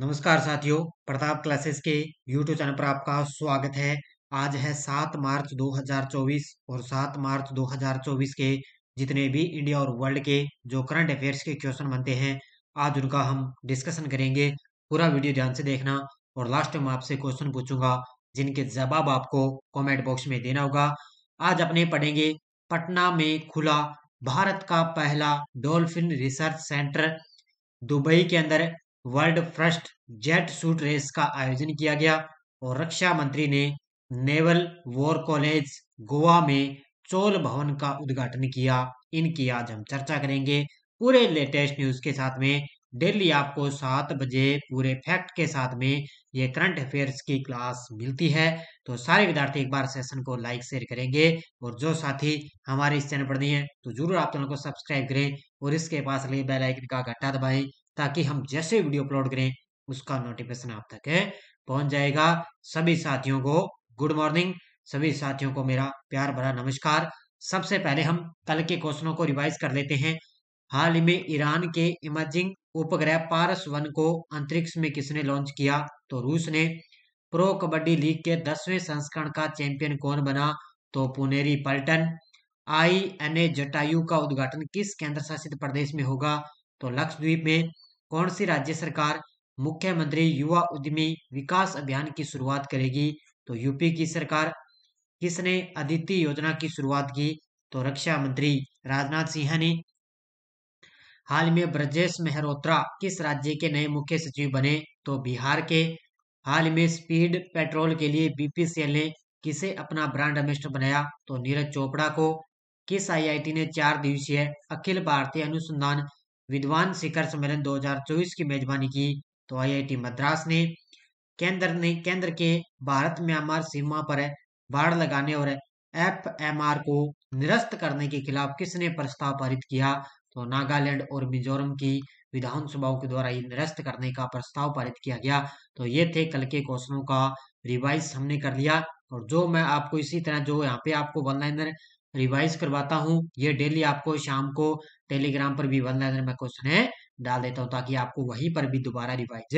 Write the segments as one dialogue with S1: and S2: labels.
S1: नमस्कार साथियों प्रताप क्लासेस के यूट्यूब चैनल पर आपका स्वागत है आज है सात मार्च 2024 और सात मार्च 2024 के जितने भी इंडिया और वर्ल्ड के जो करंट अफेयर्स के क्वेश्चन बनते हैं आज उनका हम डिस्कशन करेंगे पूरा वीडियो ध्यान से देखना और लास्ट में आपसे क्वेश्चन पूछूंगा जिनके जवाब आपको कॉमेंट बॉक्स में देना होगा आज अपने पढ़ेंगे पटना में खुला भारत का पहला डोल्फिन रिसर्च सेंटर दुबई के अंदर world first jet suit race का आयोजन किया गया और रक्षा मंत्री ने नेवल वॉर कॉलेज गोवा में चोल भवन का उद्घाटन किया इनकी आज हम चर्चा करेंगे पूरे लेटेस्ट न्यूज के साथ में डेली आपको सात बजे पूरे फैक्ट के साथ में ये करंट अफेयर्स की क्लास मिलती है तो सारे विद्यार्थी एक बार सेशन को लाइक शेयर करेंगे और जो साथी हमारे इस चैनल पर नहीं है तो जरूर आप चैनल को सब्सक्राइब करें और इसके पास लगे बेल आइकन का घंटा दबाएं ताकि हम जैसे वीडियो अपलोड करें उसका नोटिफिकेशन आप तक पहुंच जाएगा सभी साथियों को गुड मॉर्निंग सभी साथियों को मेरा प्यार भरा नमस्कार सबसे पहले हम कल के क्वेश्चनों को रिवाइज कर लेते हैं हाल ही में ईरान के इमर्जिंग उपग्रह पारस वन को अंतरिक्ष में किसने लॉन्च किया तो रूस ने प्रो कबड्डी लीग के दसवें संस्करण का चैंपियन कौन बना तो Puneri Paltan I N A Jatayu का उद्घाटन किस केंद्र शासित प्रदेश में होगा तो लक्षद्वीप में कौन सी राज्य सरकार मुख्यमंत्री युवा उद्यमी विकास अभियान की शुरुआत करेगी तो यूपी की सरकार किसने अदिति योजना की शुरुआत की तो रक्षा मंत्री राजनाथ सिंह ने हाल में ब्रजेश मेहरोत्रा किस राज्य के नए मुख्य सचिव बने तो बिहार के हाल में स्पीड पेट्रोल के लिए बीपीसीएल ने किसे अपना ब्रांड अमिस्टर बनाया तो नीरज चोपड़ा को किस आईआईटी ने चार दिवसीय अखिल भारतीय अनुसंधान विद्वान शिखर सम्मेलन 2024 की मेजबानी की तो आईआईटी मद्रास ने केंद्र ने केंद्र के भारत म्यांमार सीमा पर बाढ़ लगाने और एफ को निरस्त करने के खिलाफ किसने प्रस्ताव पारित किया तो नागालैंड और मिजोरम की विधानसभाओं के द्वारा ये निरस्त करने का प्रस्ताव पारित किया गया तो ये थे कल के क्वेश्चनों का रिवाइज हमने कर लिया और जो मैं आपको इसी तरह जो यहाँ पे आपको वन लाइनर रिवाइज करवाता हूँ ये डेली आपको शाम को टेलीग्राम पर भी वन लाइनर में क्वेश्चन है डाल देता हूँ ताकि आपको वहीं पर भी दोबारा रिवाइज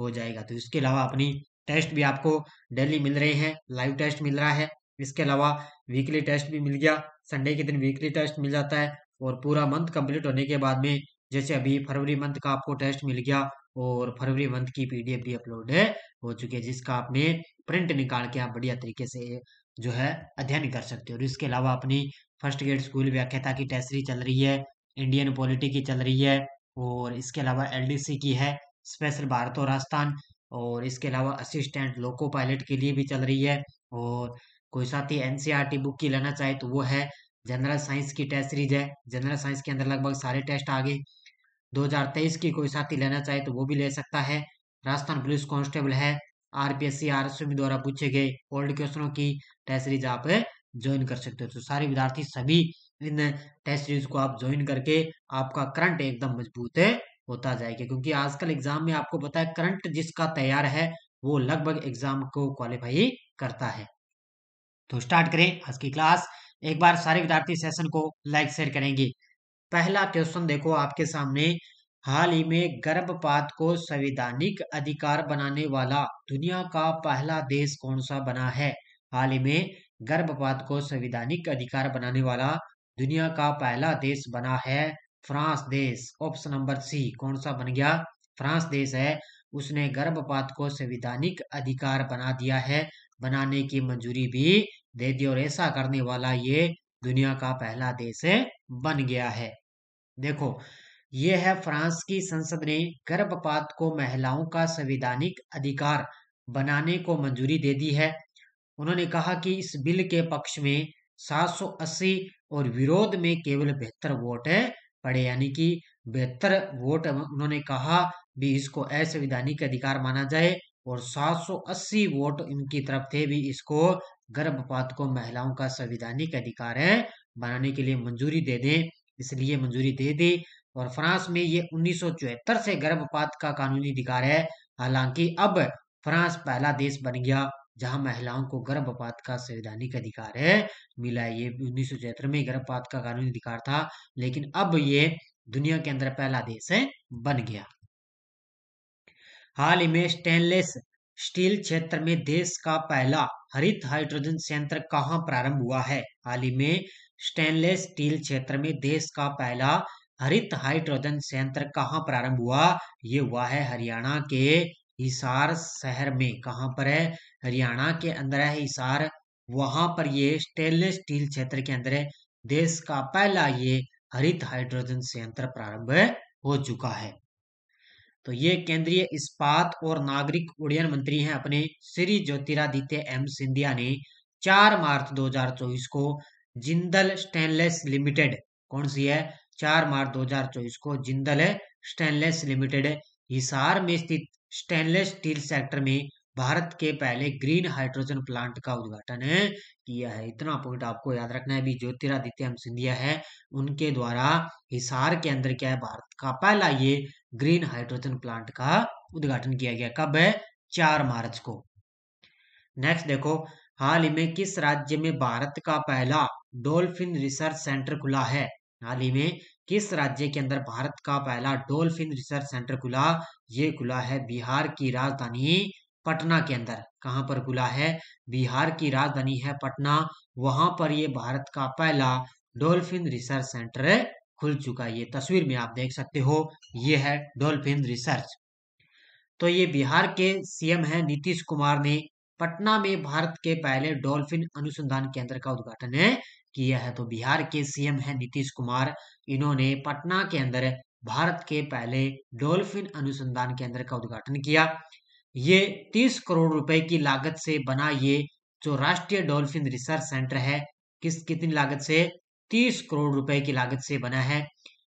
S1: हो जाएगा तो इसके अलावा अपनी टेस्ट भी आपको डेली मिल रहे हैं लाइव टेस्ट मिल रहा है इसके अलावा वीकली टेस्ट भी मिल गया संडे के दिन वीकली टेस्ट मिल जाता है और पूरा मंथ कंप्लीट होने के बाद में जैसे अभी फरवरी मंथ का आपको टेस्ट मिल गया और फरवरी मंथ की पीडीएफ भी अपलोड है हो चुकी है जिसका आपने प्रिंट निकाल के आप बढ़िया तरीके से जो है अध्ययन कर सकते हो और इसके अलावा अपनी फर्स्ट ग्रेड स्कूल व्याख्याता की टेस्ट सीरीज चल रही है इंडियन पॉलिटी की चल रही है और इसके अलावा एलडीसी की है स्पेशल भारत और राजस्थान और इसके अलावा असिस्टेंट लोको पायलट के लिए भी चल रही है और कोई साथी एनसीईआरटी बुक e की लेना चाहे तो वो है जनरल साइंस की टेस्ट सीरीज है जनरल साइंस के अंदर लगभग सारे टेस्ट आ गए 2023 की कोई साथी लेना चाहे तो वो भी ले सकता है राजस्थान पुलिस कांस्टेबल है आर आरएसएम द्वारा पूछे गए ओल्ड क्वेश्चनों की टेस्ट सीरीज आप ज्वाइन कर सकते हो तो सारे विद्यार्थी सभी इन टेस्ट सीरीज को आप ज्वाइन करके आपका करंट एकदम मजबूत है होता जाएगा क्योंकि आजकल एग्जाम में आपको पता है करंट जिसका तैयार है वो लगभग एग्जाम को क्वालिफाई करता है तो स्टार्ट करें आज की क्लास एक बार सारे विद्यार्थी सेशन को लाइक शेयर करेंगे पहला क्वेश्चन देखो आपके सामने हाल ही में गर्भपात को संवैधानिक अधिकार बनाने वाला दुनिया का पहला देश कौन सा बना है हाल ही में गर्भपात को संवैधानिक अधिकार बनाने वाला दुनिया का पहला देश बना है फ्रांस देश ऑप्शन नंबर सी कौन सा बन गया फ्रांस देश है उसने गर्भपात को संविधानिक अधिकार बना दिया है बनाने की मंजूरी भी दे दी और ऐसा करने वाला ये दुनिया का पहला देश बन गया है देखो ये है फ्रांस की संसद ने गर्भपात को महिलाओं का संविधानिक अधिकार बनाने को मंजूरी दे दी है उन्होंने कहा कि इस बिल के पक्ष में 780 और विरोध में केवल बेहतर वोट पड़े यानी कि बेहतर वोट उन्होंने कहा भी इसको असंवैधानिक अधिकार माना जाए और 780 वोट इनकी तरफ थे भी इसको गर्भपात को महिलाओं का संवैधानिक अधिकार है बनाने के लिए मंजूरी दे दें इसलिए मंजूरी दे दी और फ्रांस में ये उन्नीस से गर्भपात का कानूनी अधिकार है हालांकि अब फ्रांस पहला देश बन गया जहां महिलाओं को गर्भपात का संवैधानिक अधिकार है मिला ये उन्नीस सौ में गर्भपात का कानूनी अधिकार था लेकिन अब ये दुनिया के अंदर पहला देश है बन गया हाल ही में स्टेनलेस स्टील क्षेत्र में देश का पहला हरित हाइड्रोजन संयंत्र कहाँ प्रारंभ हुआ है हाल ही में स्टेनलेस स्टील क्षेत्र में देश का पहला हरित हाइड्रोजन संयंत्र कहाँ प्रारंभ हुआ ये हुआ है हरियाणा के हिसार शहर में कहा पर है हरियाणा के अंदर है हिसार वहां पर ये स्टेनलेस स्टील क्षेत्र के अंदर है देश का पहला ये हरित हाइड्रोजन संयंत्र प्रारंभ हो चुका है तो ये केंद्रीय इस्पात और नागरिक उड्डयन मंत्री हैं अपने श्री ज्योतिरादित्य एम सिंधिया ने 4 मार्च 2024 को जिंदल स्टेनलेस लिमिटेड कौन सी है 4 मार्च 2024 को जिंदल स्टेनलेस लिमिटेड हिसार में स्थित स्टेनलेस स्टील सेक्टर में भारत के पहले ग्रीन हाइड्रोजन प्लांट का उद्घाटन किया है इतना पॉइंट आपको याद रखना है अभी ज्योतिरादित्य सिंधिया है उनके द्वारा हिसार के अंदर क्या है भारत का पहला ये ग्रीन हाइड्रोजन प्लांट का उद्घाटन किया गया कब है चार मार्च को नेक्स्ट देखो हाल ही में किस राज्य में भारत का पहला डॉल्फिन रिसर्च सेंटर खुला है हाल ही में किस राज्य के अंदर भारत का पहला डोल्फिन रिसर्च सेंटर खुला ये खुला है बिहार की राजधानी पटना के अंदर कहाँ पर खुला है बिहार की राजधानी है पटना वहां पर ये भारत का पहला डोल्फिन रिसर्च सेंटर खुल चुका है ये तस्वीर में आप देख सकते हो ये है डोल्फिन रिसर्च तो ये बिहार के सीएम है नीतीश कुमार ने पटना में भारत के पहले डॉल्फिन अनुसंधान केंद्र का उद्घाटन किया है तो बिहार के सीएम हैं नीतीश कुमार इन्होंने पटना के अंदर भारत के पहले डॉल्फिन अनुसंधान केंद्र का उद्घाटन किया ये 30 करोड़ रुपए की लागत से बना ये जो राष्ट्रीय डॉल्फिन रिसर्च सेंटर है किस कितनी लागत से 30 करोड़ रुपए की लागत से बना है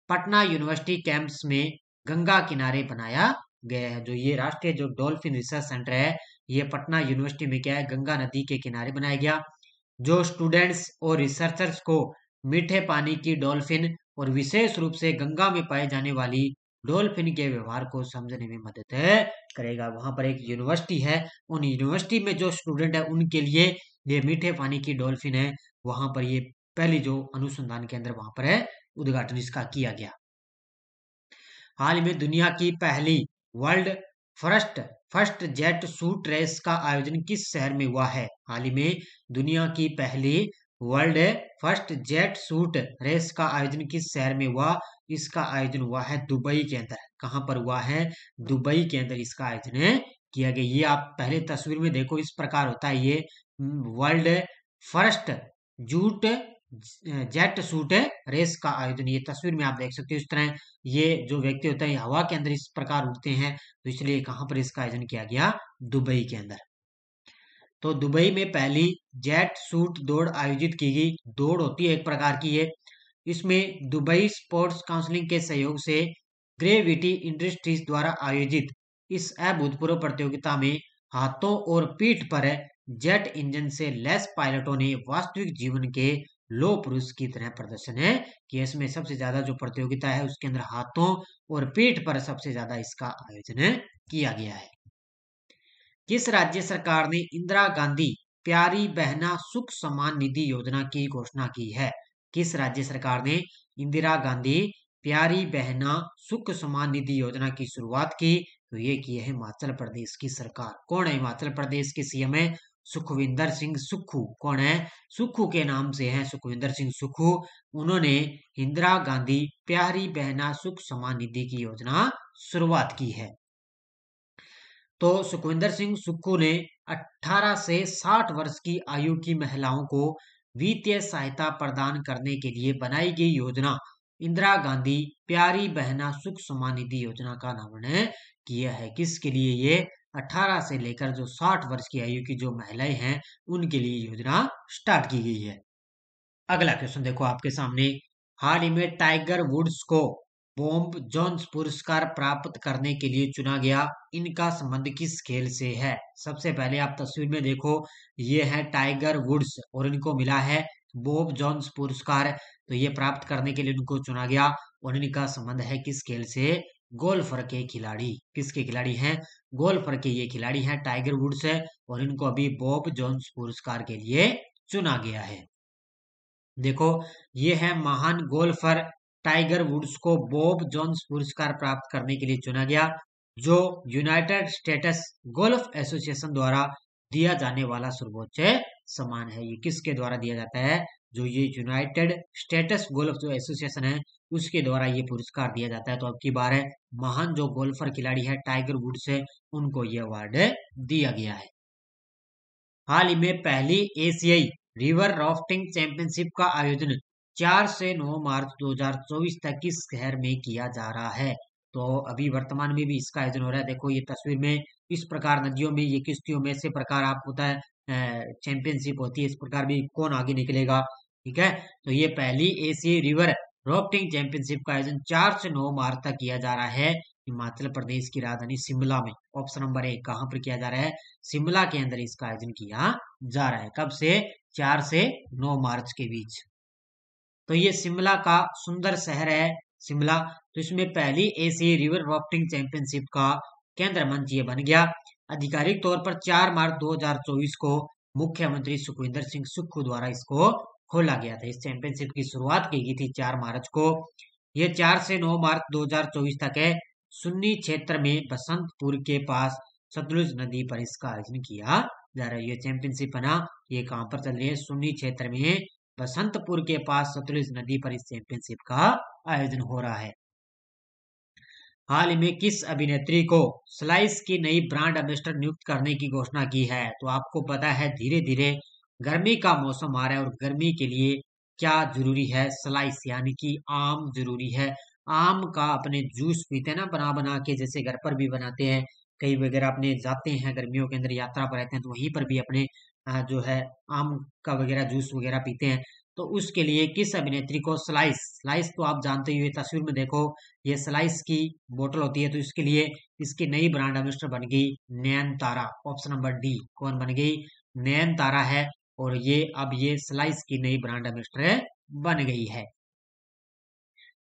S1: पटना यूनिवर्सिटी कैंपस में गंगा किनारे बनाया गया है जो ये राष्ट्रीय जो डॉल्फिन रिसर्च सेंटर है ये पटना यूनिवर्सिटी में क्या है गंगा नदी के किनारे बनाया गया जो स्टूडेंट्स और रिसर्चर्स को मीठे पानी की डॉल्फिन और विशेष रूप से गंगा में पाए जाने वाली डॉल्फिन के व्यवहार को समझने में मदद करेगा वहां पर एक यूनिवर्सिटी है उन यूनिवर्सिटी में जो स्टूडेंट है उनके लिए ये मीठे पानी की डॉल्फिन है वहां पर ये पहली जो अनुसंधान केंद्र वहां पर है उद्घाटन इसका किया गया हाल में दुनिया की पहली world first first jet suit race का आयोजन किस शहर में हुआ है हाल ही में दुनिया की पहली world first jet suit race का आयोजन किस शहर में हुआ इसका आयोजन हुआ है दुबई के अंदर कहां पर हुआ है दुबई के अंदर इसका आयोजन किया गया ये आप पहले तस्वीर में देखो इस प्रकार होता है ये world first jute jet suit race का आयोजन ये तस्वीर में आप देख सकते हो इस तरह ये जो व्यक्ति होता है हवा के अंदर इस प्रकार उठते हैं तो इसलिए कहां पर इसका आयोजन किया गया दुबई के अंदर तो दुबई में पहली जेट सूट दौड़ आयोजित की गई दौड़ होती है एक प्रकार की है इसमें दुबई स्पोर्ट्स काउंसिलिंग के सहयोग से ग्रेविटी इंडस्ट्रीज द्वारा आयोजित इस अभूतपूर्व प्रतियोगिता में हाथों और पीठ पर जेट इंजन से लेस पायलटों ने वास्तविक जीवन के लो पुरुष की तरह प्रदर्शन है कि इसमें सबसे ज्यादा जो प्रतियोगिता है उसके अंदर हाथों और पेट पर सबसे ज्यादा इसका आयोजन किया गया है किस राज्य सरकार ने इंदिरा गांधी प्यारी बहना सुख सम्मान निधि योजना की घोषणा की है किस राज्य सरकार ने इंदिरा गांधी प्यारी बहना सुख सम्मान निधि योजना की शुरुआत की तो ये की है हिमाचल प्रदेश की सरकार कौन है हिमाचल प्रदेश के सीएम है सुखविंदर सिंह सुखू कौन है सुखू के नाम से है सुखविंदर सिंह सुखू उन्होंने इंदिरा गांधी प्यारी बहना सुख समान निधि की योजना शुरुआत की है तो सुखविंदर सिंह सुक्खू ने 18 से 60 वर्ष की आयु की महिलाओं को वित्तीय सहायता प्रदान करने के लिए बनाई गई योजना इंदिरा गांधी प्यारी बहना सुख समान निधि योजना का नाम किया है किसके लिए ये 18 से लेकर जो 60 वर्ष की आयु की जो महिलाएं हैं उनके लिए योजना स्टार्ट की गई है अगला क्वेश्चन देखो आपके सामने हाल ही में टाइगर वुड्स को बॉम्ब जॉन्स पुरस्कार प्राप्त करने के लिए चुना गया इनका संबंध किस खेल से है सबसे पहले आप तस्वीर में देखो ये है टाइगर वुड्स और इनको मिला है बॉब जॉन्स पुरस्कार तो ये प्राप्त करने के लिए इनको चुना गया और इनका संबंध है किस खेल से गोल्फर के खिलाड़ी किसके खिलाड़ी हैं गोल्फर के ये खिलाड़ी हैं टाइगर वुड्स है और इनको अभी बॉब जॉन्स पुरस्कार के लिए चुना गया है देखो ये है महान गोल्फर टाइगर वुड्स को बॉब जोन्स पुरस्कार प्राप्त करने के लिए चुना गया जो यूनाइटेड स्टेटस गोल्फ एसोसिएशन द्वारा दिया जाने वाला सर्वोच्च सम्मान है ये किसके द्वारा दिया जाता है जो ये यूनाइटेड स्टेटस गोल्फ जो एसोसिएशन है उसके द्वारा ये पुरस्कार दिया जाता है तो अब की बार है महान जो गोल्फर खिलाड़ी है टाइगर वुड से उनको ये अवार्ड दिया गया है हाल ही में पहली एशियाई रिवर राफ्टिंग चैंपियनशिप का आयोजन 4 से 9 मार्च 2024 तक इस शहर में किया जा रहा है तो अभी वर्तमान में भी इसका आयोजन हो रहा है देखो ये तस्वीर में इस प्रकार नदियों में ये किश्तियों में से प्रकार आप होता है चैंपियनशिप होती है इस प्रकार भी कौन आगे निकलेगा ठीक है तो ये पहली एशियाई रिवर रॉफ्टिंग चैंपियनशिप का आयोजन चार से नौ मार्च तक किया जा रहा है हिमाचल प्रदेश की राजधानी शिमला में ऑप्शन नंबर एक कहां पर किया जा रहा है शिमला के अंदर इसका आयोजन किया जा रहा है कब से चार से नौ मार्च के बीच तो ये शिमला का सुंदर शहर है शिमला तो इसमें पहली एसीए रिवर रॉफ्टिंग चैंपियनशिप का केंद्र मंच ये बन गया आधिकारिक तौर पर 4 मार्च 2024 को मुख्यमंत्री सुखविंदर सिंह सुक्खू द्वारा इसको खोला गया था इस चैंपियनशिप की शुरुआत की गई थी चार मार्च को यह चार से नौ मार्च 2024 तक है सुन्नी क्षेत्र में बसंतपुर के पास सतलुज नदी पर इसका आयोजन किया जा रहा है यह चैंपियनशिप बना ये कहां पर चल रही है सुन्नी क्षेत्र में बसंतपुर के पास सतलुज नदी पर इस चैंपियनशिप का आयोजन हो रहा है हाल ही में किस अभिनेत्री को स्लाइस की नई ब्रांड एम्बेस्टर नियुक्त करने की घोषणा की है तो आपको पता है धीरे धीरे गर्मी का मौसम आ रहा है और गर्मी के लिए क्या जरूरी है स्लाइस यानी कि आम जरूरी है आम का अपने जूस पीते हैं ना बना बना के जैसे घर पर भी बनाते हैं कई वगैरह अपने जाते हैं गर्मियों के अंदर यात्रा पर रहते हैं तो वहीं पर भी अपने जो है आम का वगैरह जूस वगैरह पीते हैं तो उसके लिए किस अभिनेत्री को स्लाइस स्लाइस तो आप जानते ही हुए तस्वीर में देखो ये स्लाइस की बोतल होती है तो इसके लिए इसकी नई ब्रांड एम्बेसडर बन गई Nayan Tara option number D कौन बन गई नयन तारा है और ये अब ये स्लाइस की नई ब्रांड एम्बेसडर बन गई है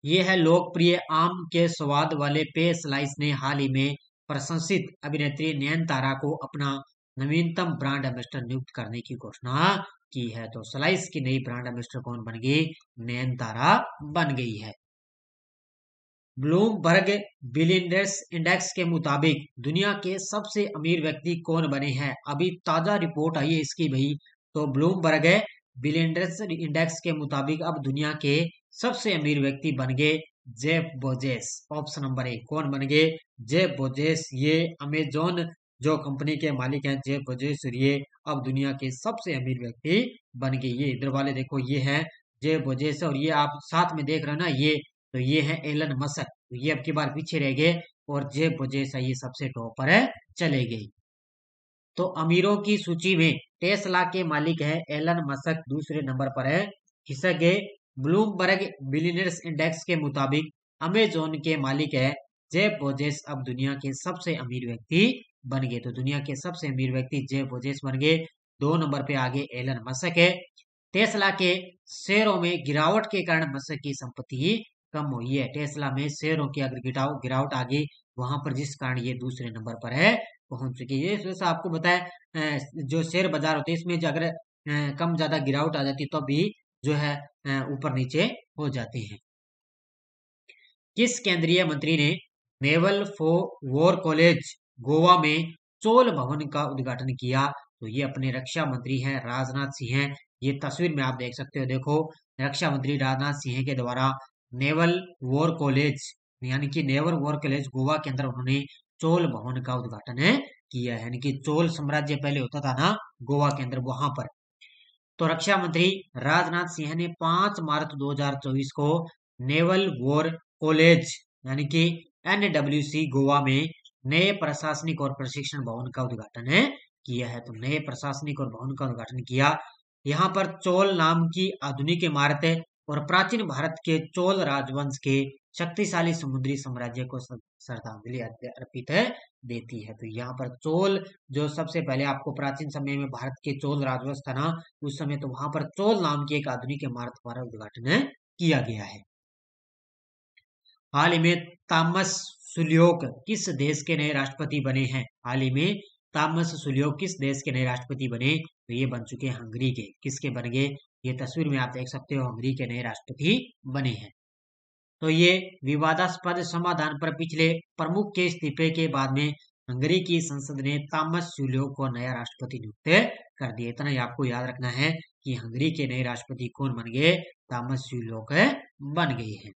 S1: ये है लोकप्रिय आम के स्वाद वाले पेय स्लाइस ने हाल ही में प्रशंसित अभिनेत्री नयनतारा को अपना नवीनतम ब्रांड एम्बेसडर नियुक्त करने की घोषणा की है तो स्लाइस की नई ब्रांड एम्बेसडर कौन बन गई नयनतारा बन गई है ब्लूमबर्ग बिलियनर्स इंडेक्स के मुताबिक दुनिया के सबसे अमीर व्यक्ति कौन बने हैं अभी ताजा रिपोर्ट आई है इसकी भाई तो ब्लूमबर्ग बिलियनर्स इंडेक्स के मुताबिक अब दुनिया के सबसे अमीर व्यक्ति बन गए जेफ बोजेस ऑप्शन नंबर एक कौन बन गए जेफ बोजेस ये अमेजोन जो कंपनी के मालिक हैं जेफ बोजेस ये अब दुनिया के सबसे अमीर व्यक्ति बन गए ये इधर वाले देखो ये हैं जेफ बोजेस और ये आप साथ में देख रहे हो ना ये तो ये है एलन मसक तो ये अब की बार पीछे रह गए और जेफ बोजेस ये सबसे टॉप पर है चले गए तो अमीरों की सूची में टेस्ला के मालिक है एलन मस्क दूसरे नंबर पर है खिसक है ब्लूमबर्ग बिलीनियर्स इंडेक्स के मुताबिक अमेजोन के मालिक है जेब बोजेस अब दुनिया के सबसे अमीर व्यक्ति बन गए तो दुनिया के सबसे अमीर व्यक्ति जेब बोजेस बन गए दो नंबर पे आगे एलन मस्क है टेस्ला के शेयरों में गिरावट के कारण मस्क की संपत्ति कम हुई है टेस्ला में शेयरों की अगर गिरावट आ गई वहां पर जिस कारण ये दूसरे नंबर पर है पहुंच चुकी है इस वजह से आपको बताया जो शेयर बाजार होते हैं इसमें जो अगर कम ज्यादा गिरावट आ जाती है तो भी जो है ऊपर नीचे हो जाती है किस केंद्रीय मंत्री ने नेवल फो वॉर कॉलेज गोवा में चोल भवन का उद्घाटन किया तो ये अपने रक्षा मंत्री हैं राजनाथ सिंह हैं ये तस्वीर में आप देख सकते हो देखो रक्षा मंत्री राजनाथ सिंह के द्वारा नेवल वॉर कॉलेज यानी कि नेवल वॉर कॉलेज गोवा के अंदर उन्होंने चोल भवन का उद्घाटन किया है कि चोल साम्राज्य पहले होता था ना गोवा के अंदर वहां पर तो रक्षा मंत्री राजनाथ सिंह ने 5 मार्च 2024 को नेवल वॉर कॉलेज यानी कि एनडब्ल्यूसी गोवा में नए प्रशासनिक और प्रशिक्षण भवन का उद्घाटन है किया है तो नए प्रशासनिक और भवन का उद्घाटन किया यहाँ पर चोल नाम की आधुनिक इमारत और प्राचीन भारत के चोल राजवंश के शक्तिशाली समुद्री साम्राज्य को श्रद्धांजलि अर्पित देती है तो यहाँ पर चोल जो सबसे पहले आपको प्राचीन समय में भारत के चोल राजवंश था ना उस समय तो वहां पर चोल नाम की एक आधुनिक इमारत द्वारा उद्घाटन किया गया है हाल ही में तामस सुलियोक किस देश के नए राष्ट्रपति बने हैं हाल ही में तामस सुलियोक किस देश के नए राष्ट्रपति बने तो ये बन चुके हैं हंगरी के किसके बन गए ये तस्वीर में आप देख सकते हो हंगरी के नए राष्ट्रपति बने हैं तो ये विवादास्पद समाधान पर पिछले प्रमुख के इस्तीफे के बाद में हंगरी की संसद ने तामस जूलियो को नया राष्ट्रपति नियुक्त कर दिया इतना आपको याद रखना है कि हंगरी के नए राष्ट्रपति कौन बन गए तामस जूलियो बन गए हैं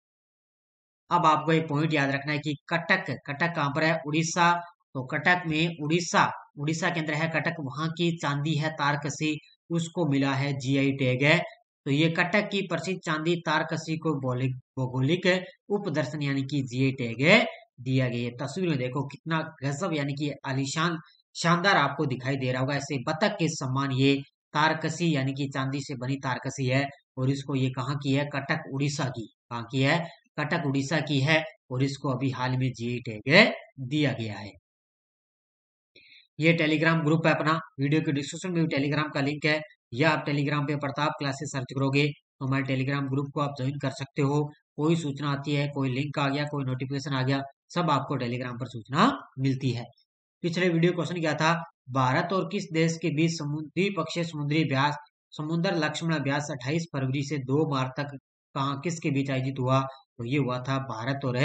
S1: अब आपको एक पॉइंट याद रखना है कि कटक कटक कहाँ पर है उड़ीसा तो कटक में उड़ीसा उड़ीसा के अंदर है कटक वहां की चांदी है तारकसी उसको मिला है जीआई टैग है तो ये कटक की प्रसिद्ध चांदी तारकशी को भौगोलिक उपदर्शन यानी कि जीए टैग दिया गया है तस्वीर में देखो कितना गजब यानी कि आलिशान शानदार आपको दिखाई दे रहा होगा ऐसे बतख के सम्मान ये तारकसी यानी कि चांदी से बनी तारकसी है और इसको ये कहाँ की है कटक उड़ीसा की कहाँ की है कटक उड़ीसा की है और इसको अभी हाल में जीए टैग दिया गया है ये टेलीग्राम ग्रुप है अपना वीडियो के डिस्क्रिप्शन में भी टेलीग्राम का लिंक है या आप टेलीग्राम पे प्रताप क्लासेस सर्च करोगे तो हमारे टेलीग्राम ग्रुप को आप ज्वाइन कर सकते हो कोई सूचना आती है कोई लिंक आ गया कोई नोटिफिकेशन आ गया सब आपको टेलीग्राम पर सूचना मिलती है पिछले वीडियो क्वेश्चन क्या था भारत और किस देश के बीच समुद्री समुद्री अभ्यास समुद्र लक्ष्मण अभ्यास अट्ठाईस फरवरी से दो मार्च तक कहा किसके बीच आयोजित हुआ तो ये हुआ था भारत और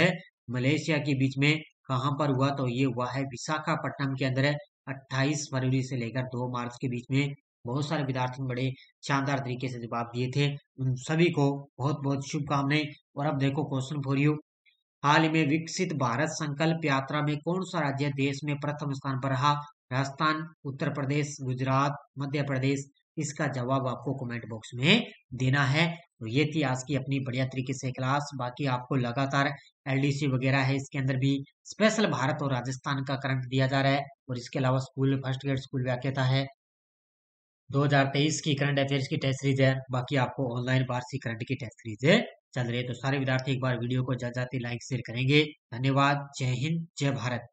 S1: मलेशिया के बीच में कहाँ पर हुआ तो ये हुआ है विशाखापट्टनम के अंदर 28 फरवरी से लेकर 2 मार्च के बीच में बहुत सारे विद्यार्थियों बड़े शानदार तरीके से जवाब दिए थे उन सभी को बहुत बहुत शुभकामनाएं और अब देखो क्वेश्चन फॉर यू हाल में विकसित भारत संकल्प यात्रा में कौन सा राज्य देश में प्रथम स्थान पर रहा राजस्थान उत्तर प्रदेश गुजरात मध्य प्रदेश इसका जवाब आपको कमेंट बॉक्स में देना है तो ये थी आज की अपनी बढ़िया तरीके से क्लास बाकी आपको लगातार एलडीसी वगैरह है इसके अंदर भी स्पेशल भारत और राजस्थान का करंट दिया जा रहा है और इसके अलावा स्कूल फर्स्ट ग्रेड स्कूल व्याख्याता है 2023 की करंट अफेयर्स की टेस्ट सीरीज है बाकी आपको ऑनलाइन वार्षिक करंट की टेस्ट सीरीज है चल रही है तो सारे विद्यार्थी एक बार वीडियो को ज्यादा लाइक शेयर करेंगे धन्यवाद जय हिंद जय भारत